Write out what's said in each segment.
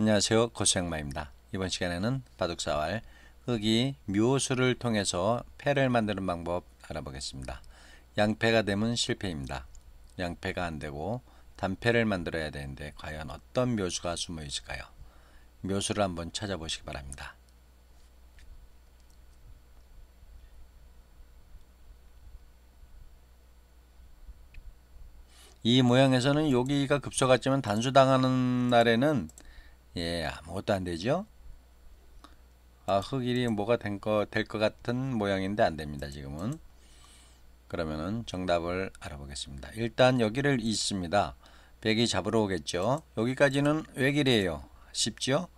안녕하세요 고수양마입니다. 이번 시간에는 바둑사활 흙이 묘수를 통해서 패를 만드는 방법 알아보겠습니다. 양패가 되면 실패입니다. 양패가 안되고 단패를 만들어야 되는데 과연 어떤 묘수가 숨어 있을까요? 묘수를 한번 찾아보시기 바랍니다. 이 모양에서는 여기가 급소 같지만 단수당하는 날에는 예, 아무것도 안 되죠? 아, 흑일이 뭐가 된 거, 될것 같은 모양인데 안 됩니다, 지금은. 그러면은 정답을 알아보겠습니다. 일단 여기를 있습니다. 백이 잡으러 오겠죠? 여기까지는 외길이에요. 쉽죠?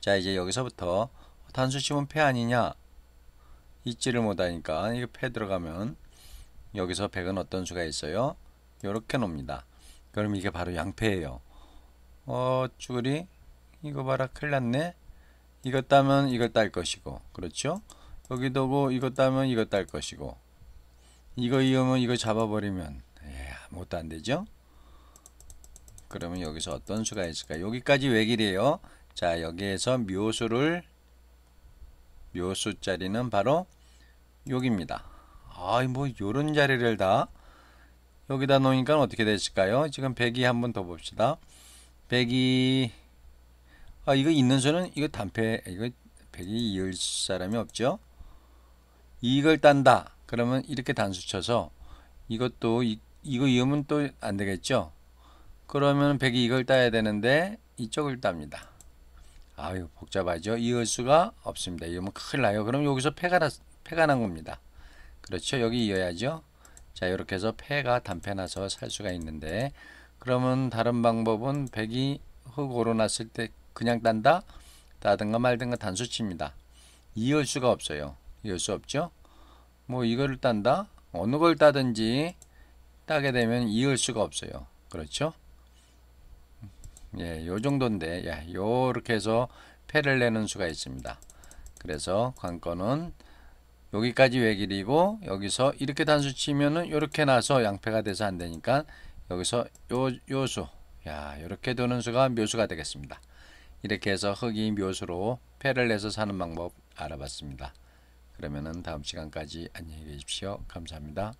자, 이제 여기서부터 단수 치면 폐 아니냐? 잊지를 못하니까 이거 폐 들어가면 여기서 백은 어떤 수가 있어요? 이렇게 놉니다. 그럼 이게 바로 양패예요. 어, 쭈그리? 이거 봐라 큰일 났네 이것 따면 이것 딸 것이고 그렇죠 여기도 고 뭐 이것 따면 이것 딸 것이고 이거 이으면 이거 잡아버리면 예, 아무것도 안 되죠 그러면 여기서 어떤 수가 있을까 요 여기까지 외길이에요 자 여기에서 묘수를 묘수 자리는 바로 여기입니다 아뭐 요런 자리를 다 여기다 놓으니까 어떻게 됐을까요 지금 102 한번 더 봅시다 102 아, 이거 있는 수는 이거 단패 이거 백이 이을 사람이 없죠. 이걸 딴다. 그러면 이렇게 단수 쳐서 이것도 이, 이거 이으면 또 안 되겠죠. 그러면 백이 이걸 따야 되는데 이쪽을 땁니다. 아유 복잡하죠. 이을 수가 없습니다. 이으면 큰일 나요. 그럼 여기서 패가 나, 패가 난 겁니다. 그렇죠. 여기 이어야죠. 자 이렇게 해서 패가 단패 나서 살 수가 있는데 그러면 다른 방법은 백이 흙으로 났을 때 그냥 딴다 따든가 말든가 단수치입니다. 이을 수가 없어요. 이을 수 없죠. 뭐 이거를 딴다 어느 걸 따든지 따게 되면 이을 수가 없어요. 그렇죠? 예, 요 정도인데 야, 예, 요렇게 해서 패를 내는 수가 있습니다. 그래서 관건은 여기까지 외길이고 여기서 이렇게 단수 치면은 요렇게 나서 양패가 돼서 안 되니까 여기서 요 요수 야, 요렇게 도는 수가 묘수가 되겠습니다. 이렇게 해서 흙이 묘수로 폐를 내서 사는 방법 알아봤습니다. 그러면 다음 시간까지 안녕히 계십시오. 감사합니다.